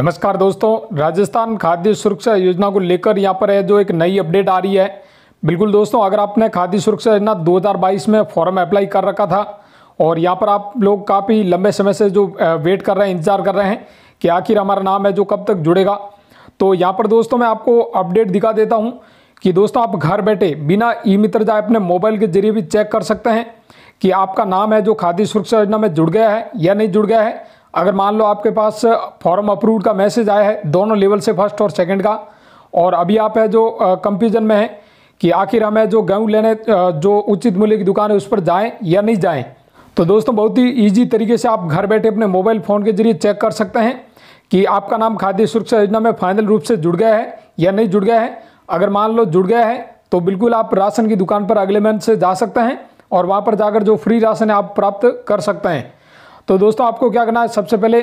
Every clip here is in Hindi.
नमस्कार दोस्तों राजस्थान खाद्य सुरक्षा योजना को लेकर यहाँ पर है जो एक नई अपडेट आ रही है बिल्कुल दोस्तों अगर आपने खाद्य सुरक्षा योजना 2022 में फॉर्म अप्लाई कर रखा था और यहाँ पर आप लोग काफ़ी लंबे समय से जो वेट कर रहे हैं इंतज़ार कर रहे हैं कि आखिर हमारा नाम है जो कब तक जुड़ेगा तो यहाँ पर दोस्तों मैं आपको अपडेट दिखा देता हूँ कि दोस्तों आप घर बैठे बिना ई मित्र जाए अपने मोबाइल के जरिए भी चेक कर सकते हैं कि आपका नाम है जो खाद्य सुरक्षा योजना में जुड़ गया है या नहीं जुड़ गया है अगर मान लो आपके पास फॉर्म अप्रूव का मैसेज आया है दोनों लेवल से फर्स्ट और सेकंड का और अभी आप है जो कंफ्यूजन में है कि आखिर हमें जो गेहूँ लेने जो उचित मूल्य की दुकान है उस पर जाएँ या नहीं जाएँ तो दोस्तों बहुत ही ईजी तरीके से आप घर बैठे अपने मोबाइल फ़ोन के जरिए चेक कर सकते हैं कि आपका नाम खाद्य सुरक्षा योजना में फाइनल रूप से जुड़ गया है या नहीं जुड़ गया है अगर मान लो जुड़ गया है तो बिल्कुल आप राशन की दुकान पर अगले मंथ से जा सकते हैं और वहाँ पर जाकर जो फ्री राशन है आप प्राप्त कर सकते हैं तो दोस्तों आपको क्या करना है सबसे पहले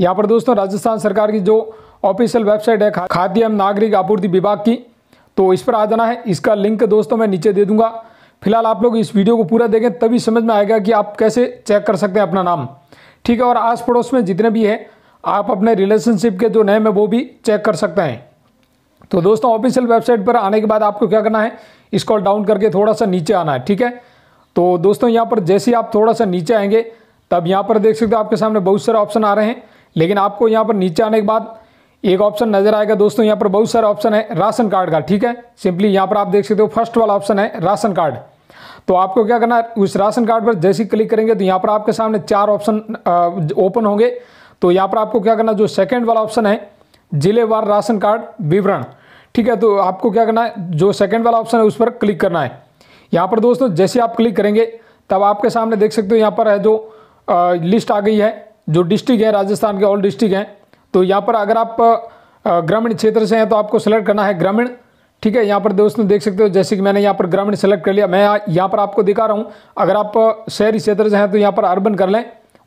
यहाँ पर दोस्तों राजस्थान सरकार की जो ऑफिशियल वेबसाइट है खाद्य एवं नागरिक आपूर्ति विभाग की तो इस पर आ जाना है इसका लिंक दोस्तों मैं नीचे दे दूंगा फिलहाल आप लोग इस वीडियो को पूरा देखें तभी समझ में आएगा कि आप कैसे चेक कर सकते हैं अपना नाम ठीक है और आस पड़ोस में जितने भी हैं आप अपने रिलेशनशिप के जो नेम है वो भी चेक कर सकते हैं तो दोस्तों ऑफिशियल वेबसाइट पर आने के बाद आपको क्या करना है इसको डाउन करके थोड़ा सा नीचे आना है ठीक है तो दोस्तों यहाँ पर जैसे ही आप थोड़ा सा नीचे आएंगे तो अब यहाँ पर देख सकते हो आपके सामने बहुत सारे ऑप्शन आ रहे हैं लेकिन आपको यहाँ पर नीचे आने के बाद एक ऑप्शन नजर आएगा दोस्तों यहाँ पर बहुत सारे ऑप्शन है राशन कार्ड का ठीक है सिंपली यहाँ पर आप देख सकते हो फर्स्ट वाला ऑप्शन है राशन कार्ड तो आपको क्या करना है उस राशन कार्ड पर जैसे ही क्लिक करेंगे तो यहाँ पर आपके सामने चार ऑप्शन ओपन होंगे तो यहाँ पर आपको क्या करना जो सेकेंड वाला ऑप्शन है जिलेवार राशन कार्ड विवरण ठीक है तो आपको क्या करना है जो सेकेंड वाला ऑप्शन है उस पर क्लिक करना है यहाँ पर दोस्तों जैसे आप क्लिक करेंगे तब आपके सामने देख सकते हो यहाँ पर है जो लिस्ट आ गई है जो डिस्ट्रिक्ट है राजस्थान के ऑल डिस्ट्रिक्ट हैं तो यहाँ पर अगर आप ग्रामीण क्षेत्र से हैं तो आपको सेलेक्ट करना है ग्रामीण ठीक है यहाँ पर दोस्तों देख सकते हो जैसे कि मैंने यहाँ पर ग्रामीण सेलेक्ट कर लिया मैं यहाँ पर आपको दिखा रहा हूँ अगर आप शहरी क्षेत्र से हैं तो यहाँ पर अर्बन कर लें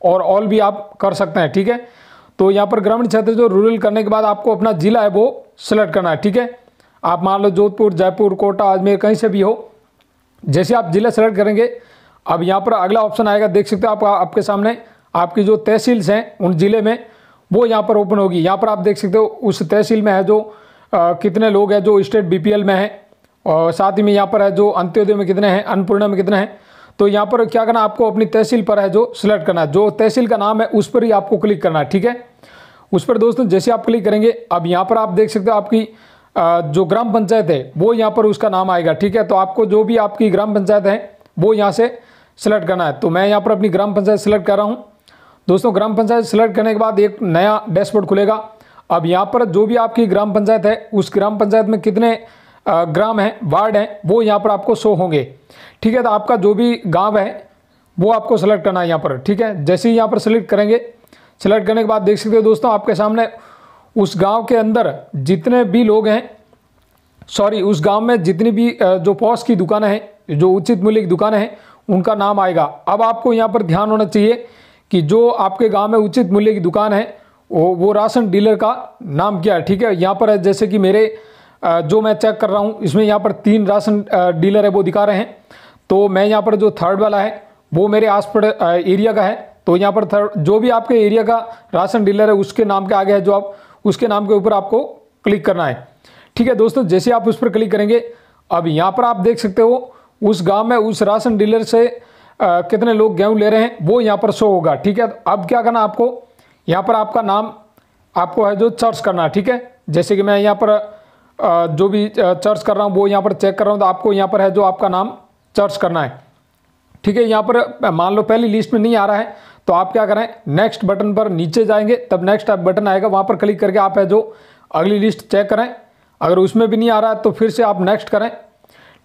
और ऑल भी आप कर सकते हैं ठीक है तो यहाँ पर ग्रामीण क्षेत्र जो रूरल करने के बाद आपको अपना ज़िला है वो सेलेक्ट करना है ठीक है आप मान लो जोधपुर जयपुर कोटा अजमेर कहीं से भी हो जैसे आप ज़िला सेलेक्ट करेंगे अब यहाँ पर अगला ऑप्शन आएगा देख सकते हो आप आपके सामने आपकी जो तहसील्स हैं उन ज़िले में वो यहाँ पर ओपन होगी यहाँ पर आप देख सकते हो उस तहसील में है जो आ, कितने लोग हैं जो स्टेट बीपीएल में हैं और साथ ही में यहाँ पर है जो अंत्योदय में कितने हैं अन्नपूर्णा में कितने हैं तो यहाँ पर क्या करना आपको अपनी तहसील पर है जो सिलेक्ट करना है जो तहसील का नाम है उस पर ही आपको क्लिक करना है ठीक है उस पर दोस्तों जैसे आप क्लिक करेंगे अब यहाँ पर आप देख सकते हो आपकी जो ग्राम पंचायत है वो यहाँ पर उसका नाम आएगा ठीक है तो आपको जो भी आपकी ग्राम पंचायत है वो यहाँ से सिलेक्ट करना है तो मैं यहाँ पर अपनी ग्राम पंचायत सिलेक्ट कर रहा हूँ दोस्तों ग्राम पंचायत सेलेक्ट करने के बाद एक नया डैशबोर्ड खुलेगा अब यहाँ पर जो भी आपकी ग्राम पंचायत है उस ग्राम पंचायत में कितने ग्राम हैं वार्ड हैं वो यहाँ पर आपको शो होंगे ठीक है तो आपका जो भी गांव है वो आपको सेलेक्ट करना है यहाँ पर ठीक है जैसे ही यहाँ पर सेलेक्ट करेंगे सेलेक्ट करने के बाद देख सकते हो दोस्तों आपके सामने उस गाँव के अंदर जितने भी लोग हैं सॉरी उस गांव में जितनी भी जो पॉस की दुकानें हैं जो उचित मूल्य की दुकानें हैं उनका नाम आएगा अब आपको यहाँ पर ध्यान होना चाहिए कि जो आपके गांव में उचित मूल्य की दुकान है वो वो राशन डीलर का नाम क्या है ठीक है यहाँ पर जैसे कि मेरे जो मैं चेक कर रहा हूँ इसमें यहाँ पर तीन राशन डीलर है वो दिखा रहे हैं तो मैं यहाँ पर जो थर्ड वाला है वो मेरे आस एरिया का है तो यहाँ पर थर्ड जो भी आपके एरिया का राशन डीलर है उसके नाम के आगे है जो आप उसके नाम के ऊपर आपको क्लिक करना है ठीक है दोस्तों जैसे आप उस पर क्लिक करेंगे अब यहाँ पर आप देख सकते हो उस गांव में उस राशन डीलर से आ, कितने लोग गेहूँ ले रहे हैं वो यहाँ पर शो होगा ठीक है अब क्या करना आपको यहाँ पर आपका नाम आपको है जो चर्च करना ठीक है जैसे कि मैं यहाँ पर आ, जो भी चर्च कर रहा हूँ वो यहाँ पर चेक कर रहा हूँ तो आपको यहाँ पर है जो आपका नाम चर्च करना है ठीक है यहाँ पर मान लो पहली लिस्ट में नहीं आ रहा है तो आप क्या करें नेक्स्ट बटन पर नीचे जाएंगे तब नेक्स्ट आप बटन आएगा वहाँ पर क्लिक करके आप है जो अगली लिस्ट चेक करें अगर उसमें भी नहीं आ रहा है तो फिर से आप नेक्स्ट करें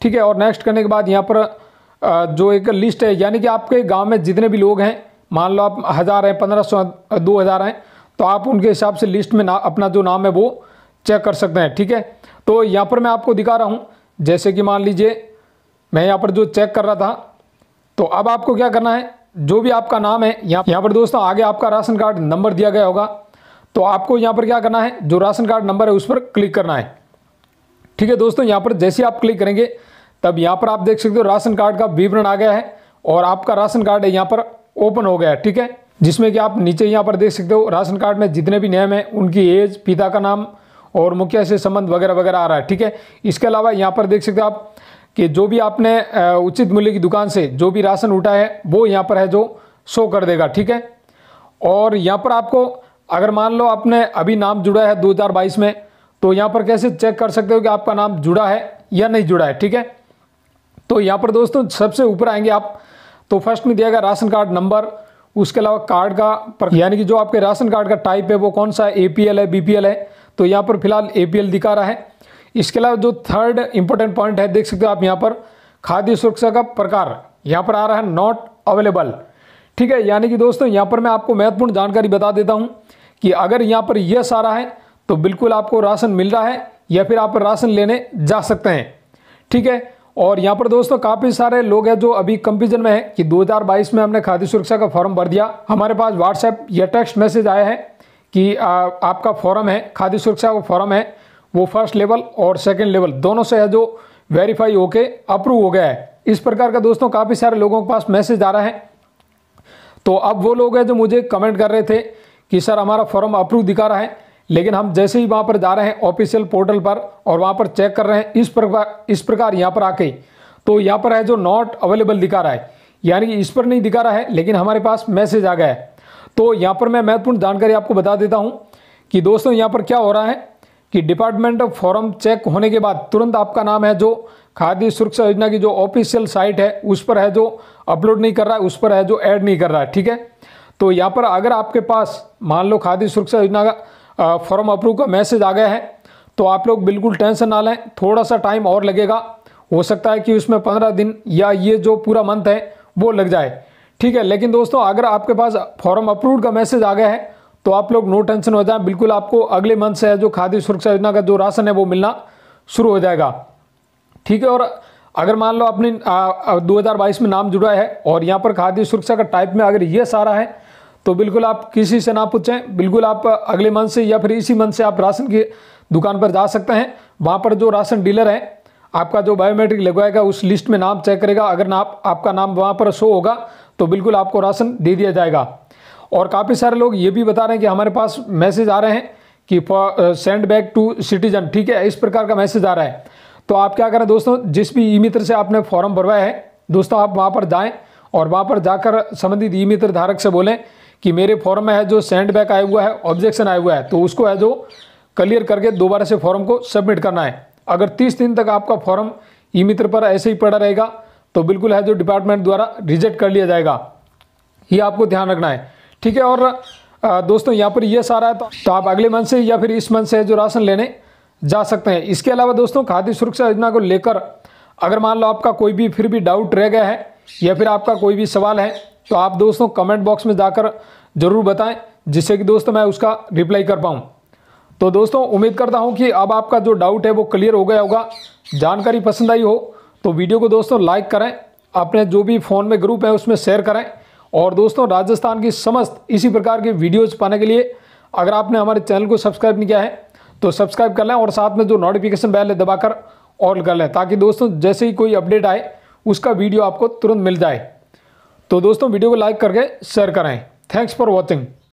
ठीक है और नेक्स्ट करने के बाद यहाँ पर जो एक लिस्ट है यानी कि आपके गाँव में जितने भी लोग हैं मान लो आप हज़ार हैं पंद्रह सौ दो हज़ार हैं तो आप उनके हिसाब से लिस्ट में ना अपना जो नाम है वो चेक कर सकते हैं ठीक है तो यहाँ पर मैं आपको दिखा रहा हूँ जैसे कि मान लीजिए मैं यहाँ पर जो चेक कर रहा था तो अब आपको क्या करना है जो भी आपका नाम है यहाँ यहाँ पर दोस्तों आगे आपका राशन कार्ड नंबर दिया गया होगा तो आपको यहाँ पर क्या करना है जो राशन कार्ड नंबर है उस पर क्लिक करना है ठीक है दोस्तों यहाँ पर जैसे आप क्लिक करेंगे तब यहाँ पर आप देख सकते हो राशन कार्ड का विवरण आ गया है और आपका राशन कार्ड यहाँ पर ओपन हो गया है ठीक है जिसमें कि आप नीचे यहाँ पर देख सकते हो राशन कार्ड में जितने भी नियम हैं उनकी एज पिता का नाम और मुखिया से संबंध वगैरह वगैरह आ रहा है ठीक है इसके अलावा यहाँ पर देख सकते हो आप कि जो भी आपने उचित मूल्य की दुकान से जो भी राशन उठाया है वो यहाँ पर है जो शो कर देगा ठीक है और यहाँ पर आपको अगर मान लो आपने अभी नाम जुड़ा है दो में तो यहाँ पर कैसे चेक कर सकते हो कि आपका नाम जुड़ा है या नहीं जुड़ा है ठीक है तो यहाँ पर दोस्तों सबसे ऊपर आएंगे आप तो फर्स्ट में दिया गया राशन कार्ड नंबर उसके अलावा कार्ड का यानी कि जो आपके राशन कार्ड का टाइप है वो कौन सा ए पी एल है बी पी एल है तो यहाँ पर फिलहाल ए पी एल दिखा रहा है इसके अलावा जो थर्ड इंपॉर्टेंट पॉइंट है देख सकते हो आप यहाँ पर खाद्य सुरक्षा का प्रकार यहाँ पर आ रहा है नॉट अवेलेबल ठीक है यानी कि दोस्तों यहाँ पर मैं आपको महत्वपूर्ण जानकारी बता देता हूँ कि अगर यहाँ पर यस आ रहा है तो बिल्कुल आपको राशन मिल रहा है या फिर आप राशन लेने जा सकते हैं ठीक है और यहाँ पर दोस्तों काफ़ी सारे लोग हैं जो अभी कंफ्यूजन में है कि 2022 में हमने खाद्य सुरक्षा का फॉर्म भर दिया हमारे पास व्हाट्सएप या टेक्स्ट मैसेज आया है कि आ, आपका फॉर्म है खाद्य सुरक्षा का फॉर्म है वो फर्स्ट लेवल और सेकेंड लेवल दोनों से है जो वेरीफाई होके अप्रूव हो गया है इस प्रकार का दोस्तों काफ़ी सारे लोगों के पास मैसेज आ रहा है तो अब वो लोग हैं जो मुझे कमेंट कर रहे थे कि सर हमारा फॉर्म अप्रूव दिखा रहा है लेकिन हम जैसे ही वहाँ पर जा रहे हैं ऑफिशियल पोर्टल पर और वहाँ पर चेक कर रहे हैं इस प्रकार इस प्रकार यहाँ पर आके तो यहाँ पर है जो नॉट अवेलेबल दिखा रहा है यानी कि इस पर नहीं दिखा रहा है लेकिन हमारे पास मैसेज आ गया है तो यहाँ पर मैं महत्वपूर्ण जानकारी आपको बता देता हूँ कि दोस्तों यहाँ पर क्या हो रहा है कि डिपार्टमेंट ऑफ फॉरम चेक होने के बाद तुरंत आपका नाम है जो खाद्य सुरक्षा योजना की जो ऑफिशियल साइट है उस पर है जो अपलोड नहीं कर रहा है उस पर है जो ऐड नहीं कर रहा है ठीक है तो यहाँ पर अगर आपके पास मान लो खाद्य सुरक्षा योजना का फॉर्म अप्रूव का मैसेज आ गया है तो आप लोग बिल्कुल टेंशन ना लें थोड़ा सा टाइम और लगेगा हो सकता है कि उसमें पंद्रह दिन या ये जो पूरा मंथ है वो लग जाए ठीक है लेकिन दोस्तों अगर आपके पास फॉर्म अप्रूव का मैसेज आ गया है तो आप लोग नो टेंशन हो जाए बिल्कुल आपको अगले मंथ से जो खाद्य सुरक्षा योजना का जो राशन है वो मिलना शुरू हो जाएगा ठीक है और अगर मान लो आपने 2022 में नाम जुड़ा है और यहाँ पर खाद्य सुरक्षा का टाइप में अगर ये सारा है तो बिल्कुल आप किसी से ना पूछें बिल्कुल आप अगले मंथ से या फिर इसी मंथ से आप राशन की दुकान पर जा सकते हैं वहाँ पर जो राशन डीलर है आपका जो बायोमेट्रिक लगवाएगा उस लिस्ट में नाम चेक करेगा अगर ना आपका नाम वहाँ पर शो होगा तो बिल्कुल आपको राशन दे दिया जाएगा और काफ़ी सारे लोग ये भी बता रहे हैं कि हमारे पास मैसेज आ रहे हैं कि सेंड बैक टू सिटीजन ठीक है इस प्रकार का मैसेज आ रहा है तो आप क्या करें दोस्तों जिस भी ई मित्र से आपने फॉर्म भरवाया है दोस्तों आप वहाँ पर जाएँ और वहाँ पर जाकर संबंधित ई मित्र धारक से बोलें कि मेरे फॉर्म में है जो सेंड बैक आया हुआ है ऑब्जेक्शन आया हुआ है तो उसको है जो क्लियर करके दोबारा से फॉर्म को सबमिट करना है अगर तीस दिन तक आपका फॉर्म ई मित्र पर ऐसे ही पड़ा रहेगा तो बिल्कुल है जो डिपार्टमेंट द्वारा रिजेक्ट कर लिया जाएगा ये आपको ध्यान रखना है ठीक है और दोस्तों यहाँ पर यह सारा है तो, तो आप अगले मंथ से या फिर इस मंथ से जो राशन लेने जा सकते हैं इसके अलावा दोस्तों खाद्य सुरक्षा योजना को लेकर अगर मान लो आपका कोई भी फिर भी डाउट रह गया है या फिर आपका कोई भी सवाल है तो आप दोस्तों कमेंट बॉक्स में जाकर ज़रूर बताएं जिससे कि दोस्तों मैं उसका रिप्लाई कर पाऊँ तो दोस्तों उम्मीद करता हूँ कि अब आपका जो डाउट है वो क्लियर हो गया होगा जानकारी पसंद आई हो तो वीडियो को दोस्तों लाइक करें अपने जो भी फ़ोन में ग्रुप है उसमें शेयर करें और दोस्तों राजस्थान की समस्त इसी प्रकार की वीडियोज़ पाने के लिए अगर आपने हमारे चैनल को सब्सक्राइब नहीं किया है तो सब्सक्राइब कर लें और साथ में जो नोटिफिकेशन बैल है दबाकर ऑल कर लें ताकि दोस्तों जैसे ही कोई अपडेट आए उसका वीडियो आपको तुरंत मिल जाए तो दोस्तों वीडियो को लाइक करके शेयर करें थैंक्स फॉर वॉचिंग